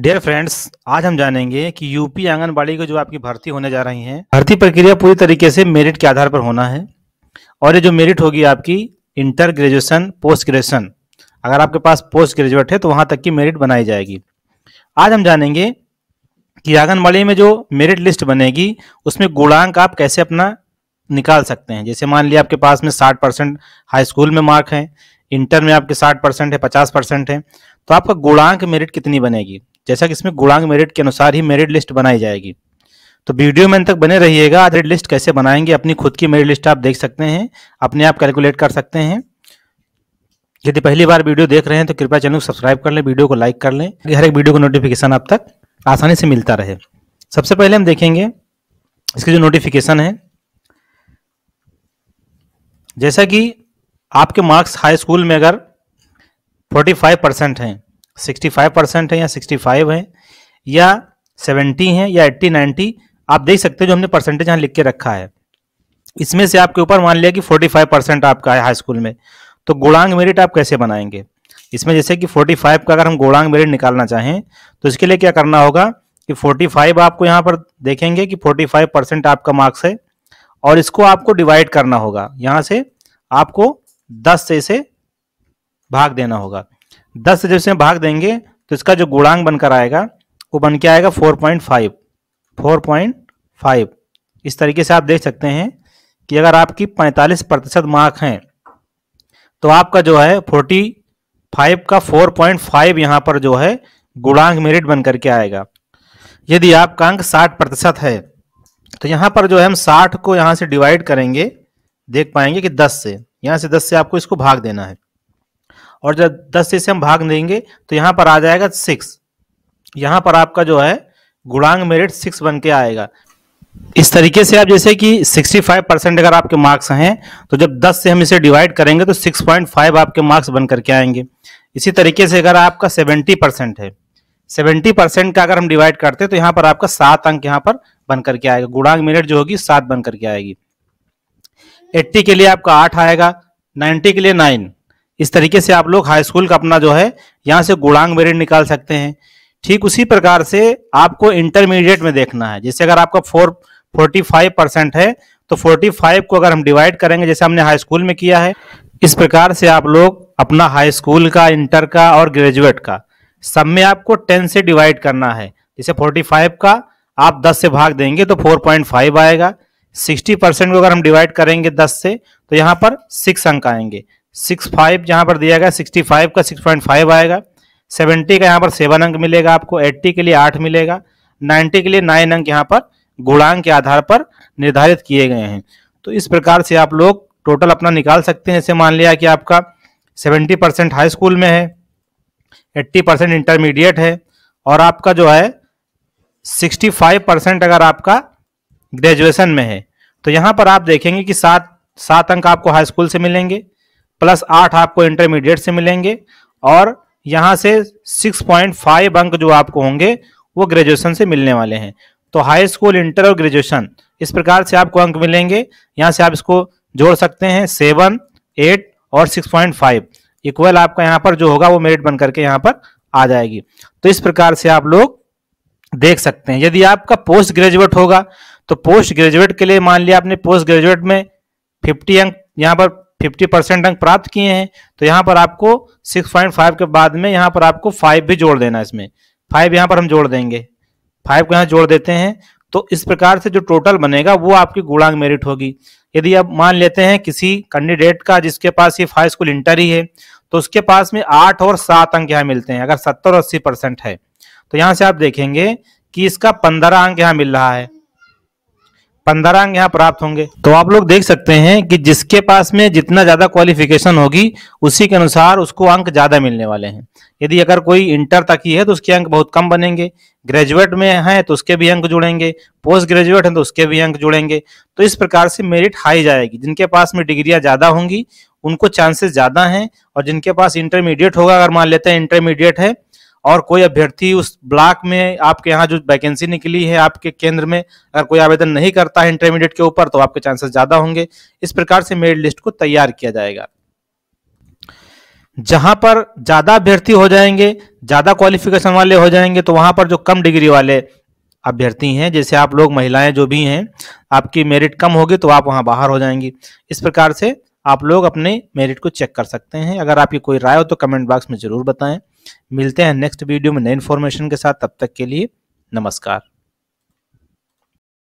dear friends आज हम जानेंगे कि यूपी आंगनबाड़ी को जो आपकी भर्ती होने जा रही है भर्ती प्रक्रिया पूरी तरीके से मेरिट के आधार पर होना है और ये जो मेरिट होगी आपकी इंटर ग्रेजुएशन पोस्ट ग्रेजुएशन अगर आपके पास पोस्ट ग्रेजुएट है तो वहां तक की मेरिट बनाई जाएगी आज हम जानेंगे कि आंगनबाड़ी में जो मेरिट लिस्ट बनेगी उसमें गुणांक आप कैसे अपना निकाल सकते हैं जैसे मान लिया आपके पास में साठ परसेंट हाई स्कूल में मार्क है इंटर में आपके साठ परसेंट है पचास परसेंट है तो आपका गुणांक मेरिट कितनी बनेगी जैसा कि इसमें गुणांग मेरिट के अनुसार ही मेरिट लिस्ट बनाई जाएगी तो वीडियो में तक बने रहिएगा मेरिट लिस्ट कैसे बनाएंगे अपनी खुद की मेरिट लिस्ट आप देख सकते हैं अपने आप कैलकुलेट कर सकते हैं यदि पहली बार वीडियो देख रहे हैं तो कृपया चैनल को सब्सक्राइब कर लें वीडियो को लाइक कर लें हर एक वीडियो का नोटिफिकेशन आप तक आसानी से मिलता रहे सबसे पहले हम देखेंगे इसकी जो नोटिफिकेशन है जैसा कि आपके मार्क्स हाई स्कूल में अगर 45 परसेंट हैं 65 परसेंट है या 65 है या 70 है या 80 90 आप देख सकते हो जो हमने परसेंटेज यहाँ लिख के रखा है इसमें से आपके ऊपर मान लिया कि 45 परसेंट आपका है हाई स्कूल में तो गुणांग मेरिट आप कैसे बनाएंगे इसमें जैसे कि 45 का अगर हम गुणांग मेरिट निकालना चाहें तो इसके लिए क्या करना होगा कि फाइव आपको यहाँ पर देखेंगे कि फाइव परसेंट आपका मार्क्स है और इसको आपको डिवाइड करना होगा यहाँ से आपको दस से इसे भाग देना होगा दस से जब इसमें भाग देंगे तो इसका जो गुणांक बनकर आएगा वो बन के आएगा four point five four point five इस तरीके से आप देख सकते हैं कि अगर आपकी पैंतालीस प्रतिशत मार्क हैं तो आपका जो है फोर्टी फाइव का फोर पॉइंट फाइव यहाँ पर जो है गुणांक मेरिट बन करके आएगा यदि आपका अंक साठ प्रतिशत है तो यहाँ पर जो है हम साठ को यहाँ से डिवाइड करेंगे देख पाएंगे कि दस से यहाँ से दस से आपको इसको भाग देना है और जब दस से हम भाग देंगे तो यहाँ पर आ जाएगा सिक्स यहाँ पर आपका जो है गुणांग मेरिट सिक्स बन के आएगा इस तरीके से आप जैसे कि 65 परसेंट अगर आपके मार्क्स हैं तो जब 10 से हम इसे डिवाइड करेंगे तो 6.5 आपके मार्क्स बन करके आएंगे इसी तरीके से अगर आपका 70 परसेंट है 70 परसेंट का अगर हम डिवाइड करते हैं तो यहाँ पर आपका सात अंक यहाँ पर बन करके आएगा गुणांग मिनट जो होगी सात बन करके आएगी 80 के लिए आपका आठ आएगा 90 के लिए नाइन इस तरीके से आप लोग हाई स्कूल का अपना जो है यहाँ से गुणांग मेरिट निकाल सकते हैं ठीक उसी प्रकार से आपको इंटरमीडिएट में देखना है जैसे अगर आपका फोर फोर्टी फाइव परसेंट है तो फोर्टी फाइव को अगर हम डिवाइड करेंगे जैसे हमने हाई स्कूल में किया है इस प्रकार से आप लोग अपना हाई स्कूल का इंटर का और ग्रेजुएट का सब में आपको टेन से डिवाइड करना है जैसे फोर्टी फाइव का आप दस से भाग देंगे तो फोर पॉइंट फाइव आएगा सिक्सटी परसेंट को अगर हम डिवाइड करेंगे दस से तो यहाँ पर सिक्स अंक आएंगे सिक्स फाइव जहाँ पर दिया गया सिक्सटी फाइव का सिक्स पॉइंट फाइव आएगा सेवेंटी का यहाँ पर सेवन अंक मिलेगा आपको एट्टी के लिए आठ मिलेगा नाइन्टी के लिए नाइन अंक यहाँ पर गुणांक के आधार पर निर्धारित किए गए हैं तो इस प्रकार से आप लोग टोटल अपना निकाल सकते हैं जैसे मान लिया कि आपका सेवेंटी परसेंट हाई स्कूल में है एट्टी परसेंट इंटरमीडिएट है और आपका जो है सिक्सटी फाइव परसेंट अगर आपका ग्रेजुएशन में है तो यहाँ पर आप देखेंगे कि सात सात अंक आपको हाई स्कूल से मिलेंगे प्लस आठ आपको इंटरमीडिएट से मिलेंगे और यहाँ से सिक्स पॉइंट फाइव अंक जो आपको होंगे वो ग्रेजुएशन से मिलने वाले हैं तो हाई स्कूल इंटर और ग्रेजुएशन इस प्रकार से आपको अंक मिलेंगे यहाँ से आप इसको जोड़ सकते हैं सेवन एट और सिक्स पॉइंट फाइव इक्वल आपका यहाँ पर जो होगा वो मेरिट बन करके यहाँ पर आ जाएगी तो इस प्रकार से आप लोग देख सकते हैं यदि आपका पोस्ट ग्रेजुएट होगा तो पोस्ट ग्रेजुएट के लिए मान लिया आपने पोस्ट ग्रेजुएट में फिफ्टी अंक यहाँ पर फिफ्टी परसेंट अंक प्राप्त किए हैं तो यहाँ पर आपको सिक्स पॉइंट फाइव के बाद में यहाँ पर आपको फाइव भी जोड़ देना है इसमें फाइव यहाँ पर हम जोड़ देंगे फाइव को यहाँ जोड़ देते हैं तो इस प्रकार से जो टोटल बनेगा वो आपकी गुणांग मेरिट होगी यदि आप मान लेते हैं किसी कैंडिडेट का जिसके पास ये फाइव स्कूल इंटर ही है तो उसके पास में आठ और सात अंक यहाँ मिलते हैं अगर सत्तर और अस्सी परसेंट है तो यहाँ से आप देखेंगे कि इसका पंद्रह अंक यहाँ मिल रहा है पंद्रह अंक यहाँ प्राप्त होंगे तो आप लोग देख सकते हैं कि जिसके पास में जितना ज्यादा क्वालिफिकेशन होगी उसी के अनुसार उसको अंक ज्यादा मिलने वाले हैं यदि अगर कोई इंटर तक ही है तो उसके अंक बहुत कम बनेंगे ग्रेजुएट में हैं तो उसके भी अंक जुड़ेंगे पोस्ट ग्रेजुएट हैं तो उसके भी अंक जुड़ेंगे तो इस प्रकार से मेरिट हाई जाएगी जिनके पास में डिग्रियां ज्यादा होंगी उनको चांसेस ज्यादा हैं और जिनके पास इंटरमीडिएट होगा अगर मान लेते हैं इंटरमीडिएट है और कोई अभ्यर्थी उस ब्लॉक में आपके यहाँ जो वैकेंसी निकली है आपके केंद्र में अगर कोई आवेदन नहीं करता है इंटरमीडिएट के ऊपर तो आपके चांसेस ज्यादा होंगे इस प्रकार से मेरिट लिस्ट को तैयार किया जाएगा जहां पर ज्यादा अभ्यर्थी हो जाएंगे ज्यादा क्वालिफिकेशन वाले हो जाएंगे तो वहां पर जो कम डिग्री वाले अभ्यर्थी हैं जैसे आप लोग महिलाएं जो भी हैं आपकी मेरिट कम होगी तो आप वहां बाहर हो जाएंगी इस प्रकार से आप लोग अपने मेरिट को चेक कर सकते हैं अगर आपकी कोई राय हो तो कमेंट बॉक्स में जरूर बताएं मिलते हैं नेक्स्ट वीडियो में नए इन्फॉर्मेशन के साथ तब तक के लिए नमस्कार